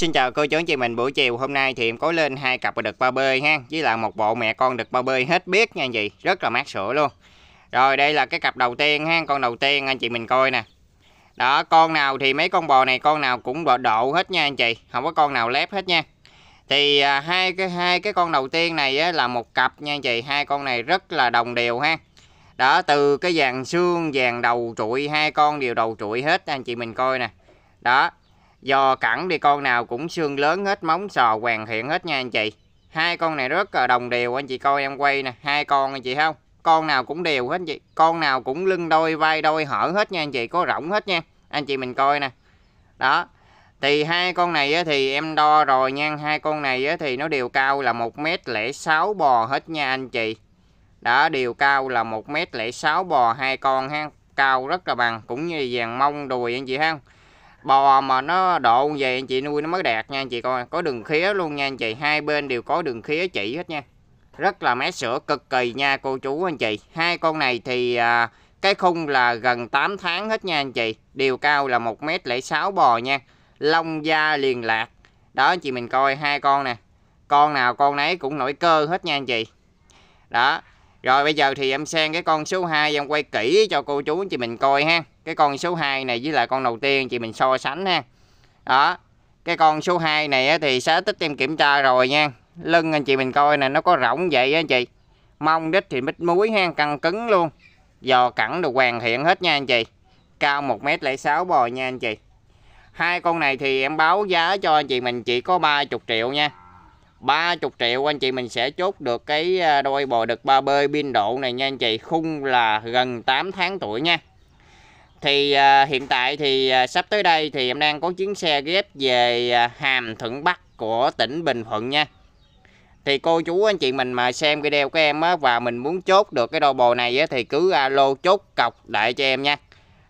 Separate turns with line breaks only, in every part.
Xin chào cô chú anh chị mình buổi chiều hôm nay thì em có lên hai cặp đực ba bơi ha với là một bộ mẹ con đực ba bơi hết biết nha anh chị rất là mát sữa luôn rồi đây là cái cặp đầu tiên ha con đầu tiên anh chị mình coi nè đó con nào thì mấy con bò này con nào cũng độ độ hết nha anh chị không có con nào lép hết nha thì à, hai cái hai cái con đầu tiên này á, là một cặp nha anh chị hai con này rất là đồng đều ha đó từ cái vàng xương vàng đầu trụi hai con đều đầu trụi hết anh chị mình coi nè đó do cẳng đi con nào cũng xương lớn hết móng sò hoàn thiện hết nha anh chị hai con này rất là đồng đều anh chị coi em quay nè hai con anh chị không con nào cũng đều hết anh chị con nào cũng lưng đôi vai đôi hở hết nha anh chị có rộng hết nha anh chị mình coi nè đó thì hai con này thì em đo rồi nha hai con này thì nó đều cao là một m lẻ sáu bò hết nha anh chị đó đều cao là một m lẻ sáu bò hai con ha cao rất là bằng cũng như vàng mông đùi anh chị ha bò mà nó độ về anh chị nuôi nó mới đạt nha anh chị coi có đường khía luôn nha anh chị hai bên đều có đường khía chỉ hết nha rất là mé sữa cực kỳ nha cô chú anh chị hai con này thì à, cái khung là gần 8 tháng hết nha anh chị đều cao là một mét lẻ sáu bò nha Lông da liền lạc Đó anh chị mình coi hai con nè Con nào con nấy cũng nổi cơ hết nha anh chị Đó rồi bây giờ thì em sang cái con số 2 em quay kỹ cho cô chú chị mình coi ha. Cái con số 2 này với lại con đầu tiên chị mình so sánh ha. Đó. Cái con số 2 này thì xá tích em kiểm tra rồi nha. Lưng anh chị mình coi nè nó có rỗng vậy anh chị. Mông đít thì mít muối ha, căng cứng luôn. Giò cẳng được hoàn thiện hết nha anh chị. Cao 1m06 bò nha anh chị. Hai con này thì em báo giá cho anh chị mình chỉ có 30 triệu nha. 30 triệu anh chị mình sẽ chốt được cái à, đôi bò đực ba bơi biên độ này nha anh chị khung là gần 8 tháng tuổi nha thì à, hiện tại thì à, sắp tới đây thì em đang có chuyến xe ghép về à, hàm thuận bắc của tỉnh bình thuận nha thì cô chú anh chị mình mà xem video của em á, và mình muốn chốt được cái đôi bò này á, thì cứ alo chốt cọc đại cho em nha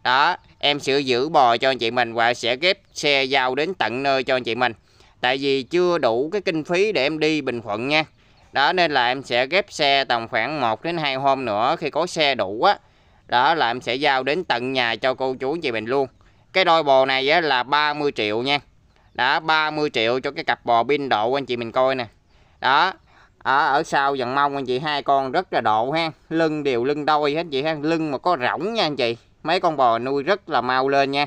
đó em sẽ giữ bò cho anh chị mình và sẽ ghép xe giao đến tận nơi cho anh chị mình tại vì chưa đủ cái kinh phí để em đi Bình Thuận nha đó nên là em sẽ ghép xe tầm khoảng 1 đến 2 hôm nữa khi có xe đủ á đó là em sẽ giao đến tận nhà cho cô chú chị mình luôn cái đôi bò này á, là 30 triệu nha đó 30 triệu cho cái cặp bò pin độ anh chị mình coi nè đó ở, ở sau dần mông anh chị hai con rất là độ ha lưng đều lưng đôi hết chị ha lưng mà có rỗng nha anh chị mấy con bò nuôi rất là mau lên nha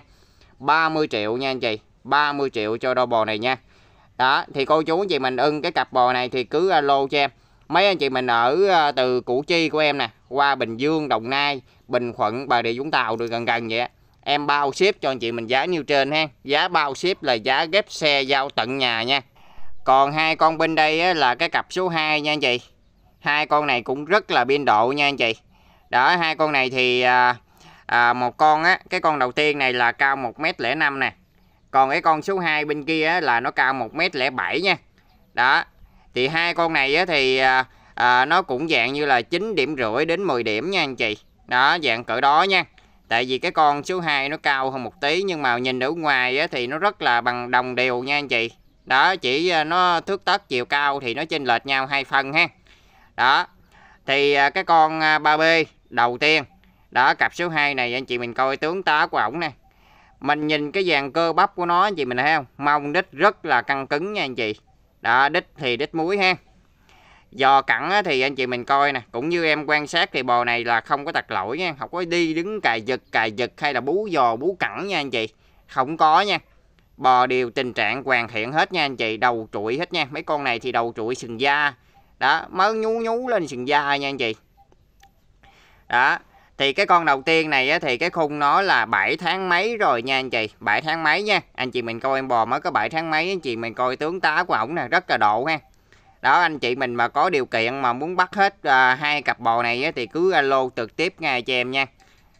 30 triệu nha anh chị 30 triệu cho đôi bò này nha đó thì cô chú anh chị mình ưng cái cặp bò này thì cứ alo cho em mấy anh chị mình ở từ củ chi của em nè qua bình dương đồng nai bình thuận bà rịa vũng tàu được gần gần vậy em bao ship cho anh chị mình giá như trên ha giá bao ship là giá ghép xe giao tận nhà nha còn hai con bên đây là cái cặp số 2 nha anh chị hai con này cũng rất là biên độ nha anh chị đó hai con này thì à, à, một con á cái con đầu tiên này là cao một m lẻ năm nè còn cái con số 2 bên kia là nó cao 1m07 nha đó thì hai con này thì à, à, nó cũng dạng như là 9 điểm rưỡi đến 10 điểm nha anh chị đó dạng cỡ đó nha tại vì cái con số 2 nó cao hơn một tí nhưng mà nhìn ở ngoài thì nó rất là bằng đồng đều nha anh chị đó chỉ à, nó thước tất chiều cao thì nó chênh lệch nhau hai phần ha đó thì à, cái con 3B đầu tiên đó cặp số 2 này anh chị mình coi tướng tá của ổng nè mình nhìn cái dàn cơ bắp của nó anh chị mình thấy không mông đít rất là căng cứng nha anh chị đó đít thì đít muối ha giò cẳng thì anh chị mình coi nè cũng như em quan sát thì bò này là không có tật lỗi nha không có đi đứng cài giật cài giật hay là bú giò bú cẳng nha anh chị không có nha bò đều tình trạng hoàn thiện hết nha anh chị đầu trụi hết nha mấy con này thì đầu trụi sừng da đó mới nhú nhú lên sừng da nha anh chị đó thì cái con đầu tiên này á, thì cái khung nó là 7 tháng mấy rồi nha anh chị 7 tháng mấy nha anh chị mình coi em bò mới có 7 tháng mấy anh chị mình coi tướng tá của ổng nè rất là độ ha đó anh chị mình mà có điều kiện mà muốn bắt hết à, hai cặp bò này á, thì cứ alo trực tiếp ngay cho em nha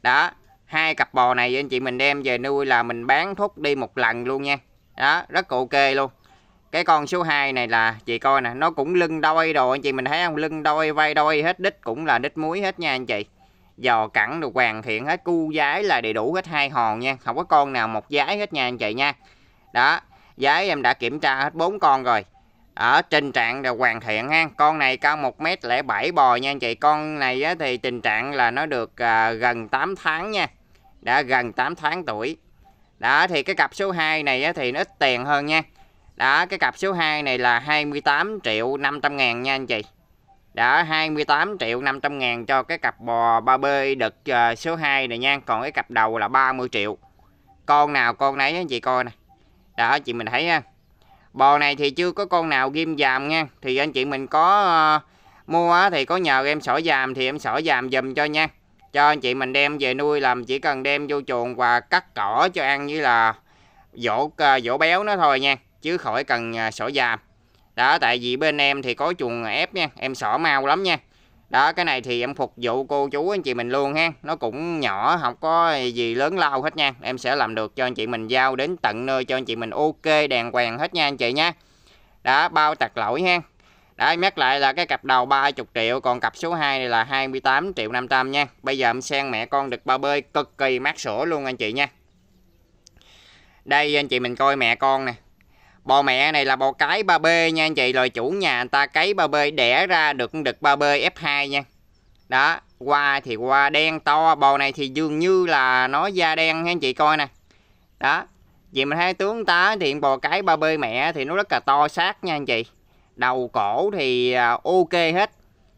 đó hai cặp bò này anh chị mình đem về nuôi là mình bán thuốc đi một lần luôn nha đó rất ok luôn cái con số 2 này là chị coi nè nó cũng lưng đôi đồ anh chị mình thấy không lưng đôi vai đôi hết đít cũng là đít muối hết nha anh chị dò cẳng được hoàn thiện hết cu giái là đầy đủ hết hai hòn nha không có con nào một giái hết nha anh chị nha đó giái em đã kiểm tra hết bốn con rồi ở tình trạng là hoàn thiện ha con này cao 1 m bảy bò nha anh chị con này á, thì tình trạng là nó được à, gần 8 tháng nha đã gần 8 tháng tuổi đó thì cái cặp số 2 này á, thì nó ít tiền hơn nha đó cái cặp số 2 này là 28 triệu 500 ngàn nha anh chị đã 28 triệu 500 ngàn cho cái cặp bò 3B đợt ờ, số 2 này nha còn cái cặp đầu là 30 triệu con nào con nấy anh chị coi nè đó chị mình thấy ha bò này thì chưa có con nào ghim dàm nha thì anh chị mình có uh, mua thì có nhờ em sỏi dàm thì em sỏi dàm dùm cho nha cho anh chị mình đem về nuôi làm chỉ cần đem vô chuồng và cắt cỏ cho ăn như là dỗ dỗ ờ, béo nó thôi nha chứ khỏi cần sỏi dàm đó tại vì bên em thì có chuồng ép nha em sợ mau lắm nha đó cái này thì em phục vụ cô chú anh chị mình luôn ha nó cũng nhỏ không có gì lớn lao hết nha em sẽ làm được cho anh chị mình giao đến tận nơi cho anh chị mình ok đàng hoàng hết nha anh chị nha đó bao tạc lỗi ha đó nhắc lại là cái cặp đầu 30 triệu còn cặp số 2 này là 28 triệu 500 nha bây giờ em sang mẹ con được bao bơi cực kỳ mát sữa luôn anh chị nha đây anh chị mình coi mẹ con nè Bò mẹ này là bò cái 3B nha anh chị. Rồi chủ nhà người ta cấy 3B đẻ ra được đực 3B F2 nha. Đó, qua thì qua đen to, bò này thì dường như là nó da đen nha anh chị coi nè. Đó. Vì mình thấy tướng tá thì bò cái 3B mẹ thì nó rất là to xác nha anh chị. Đầu cổ thì à, ok hết.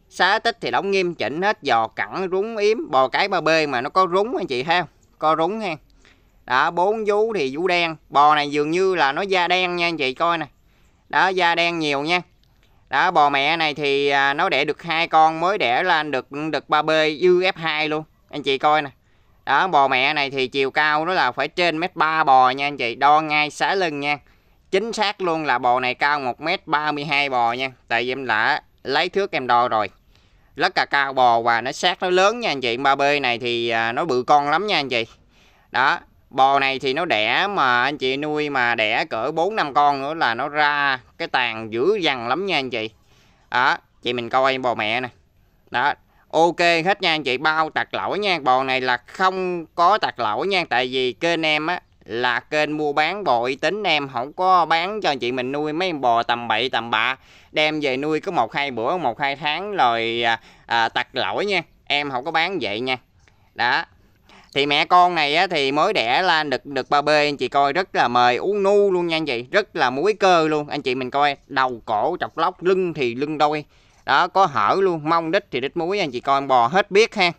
Xá tích thì đóng nghiêm chỉnh hết, giò cẳng, rúng yếm, bò cái 3B mà nó có rúng anh chị ha. Có rúng ha đó bốn vú thì vú đen bò này dường như là nó da đen nha anh chị coi nè đó da đen nhiều nha đó bò mẹ này thì à, nó đẻ được hai con mới đẻ lên được được 3 b uf 2 luôn anh chị coi nè đó bò mẹ này thì chiều cao nó là phải trên mét ba bò nha anh chị đo ngay xá lưng nha chính xác luôn là bò này cao 1m32 bò nha tại vì em đã lấy thước em đo rồi rất là cao bò và nó sát nó lớn nha anh chị 3B này thì à, nó bự con lắm nha anh chị đó Bò này thì nó đẻ mà anh chị nuôi mà đẻ cỡ 4 năm con nữa là nó ra cái tàn dữ dằn lắm nha anh chị. Đó, chị mình coi bò mẹ nè. Đó, ok hết nha anh chị, bao tạc lỗi nha. Bò này là không có tạc lỗi nha tại vì kênh em á là kênh mua bán bò uy tín em không có bán cho anh chị mình nuôi mấy bò tầm bậy tầm bạ đem về nuôi có một hai bữa một hai tháng rồi à, à tặc lỗi nha em không có bán vậy nha đó thì mẹ con này á, thì mới đẻ lên được được ba b anh chị coi rất là mời uống nu luôn nha anh chị rất là muối cơ luôn anh chị mình coi đầu cổ chọc lóc lưng thì lưng đôi đó có hở luôn mông đít thì đít muối anh chị coi bò hết biết ha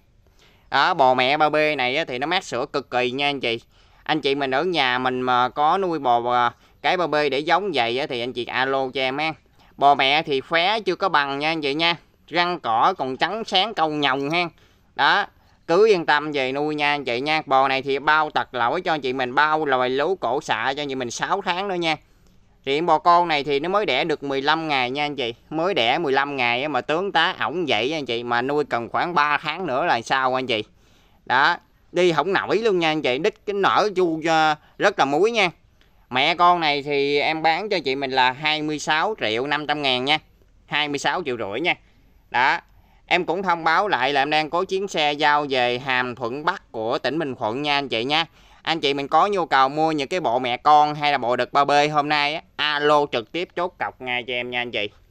đó bò mẹ ba b này á, thì nó mát sữa cực kỳ nha anh chị anh chị mình ở nhà mình mà có nuôi bò, à, cái ba b để giống vậy á, thì anh chị alo cho em ha bò mẹ thì khóe chưa có bằng nha anh chị nha răng cỏ còn trắng sáng câu nhồng ha đó cứ yên tâm về nuôi nha anh chị nha bò này thì bao tật lỗi cho anh chị mình bao loài lú cổ xạ cho anh chị mình 6 tháng nữa nha Riêng bò con này thì nó mới đẻ được 15 ngày nha anh chị Mới đẻ 15 ngày mà tướng tá ổng vậy anh chị Mà nuôi cần khoảng 3 tháng nữa là sao anh chị Đó Đi không nổi luôn nha anh chị Đích cái nở chu ờ, rất là muối nha Mẹ con này thì em bán cho chị mình là 26 triệu 500 ngàn nha 26 triệu rưỡi nha Đó Em cũng thông báo lại là em đang có chuyến xe giao về Hàm Thuận Bắc của tỉnh Bình Thuận nha anh chị nha. Anh chị mình có nhu cầu mua những cái bộ mẹ con hay là bộ đực ba bê hôm nay á, alo trực tiếp chốt cọc ngay cho em nha anh chị.